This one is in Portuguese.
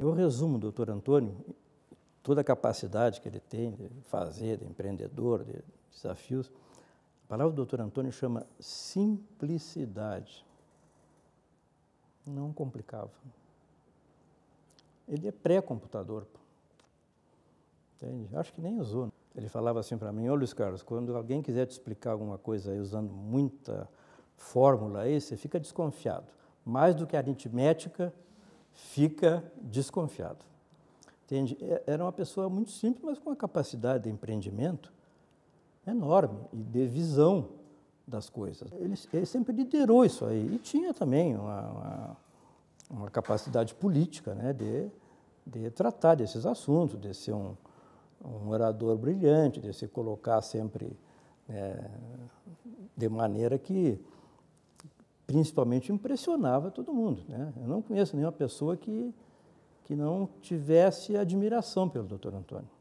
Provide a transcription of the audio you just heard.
Eu resumo, doutor Antônio, toda a capacidade que ele tem de fazer, de empreendedor, de desafios. A palavra do doutor Antônio chama simplicidade. Não complicava. Ele é pré-computador. Entende? Acho que nem usou. Né? Ele falava assim para mim: Ô Luiz Carlos, quando alguém quiser te explicar alguma coisa aí usando muita fórmula aí, você fica desconfiado. Mais do que aritmética, fica desconfiado. Entende? É, era uma pessoa muito simples, mas com uma capacidade de empreendimento enorme e de visão das coisas. Ele, ele sempre liderou isso aí e tinha também uma, uma, uma capacidade política né, de, de tratar desses assuntos, de ser um, um orador brilhante, de se colocar sempre é, de maneira que principalmente impressionava todo mundo. Né? Eu não conheço nenhuma pessoa que, que não tivesse admiração pelo Dr. Antônio.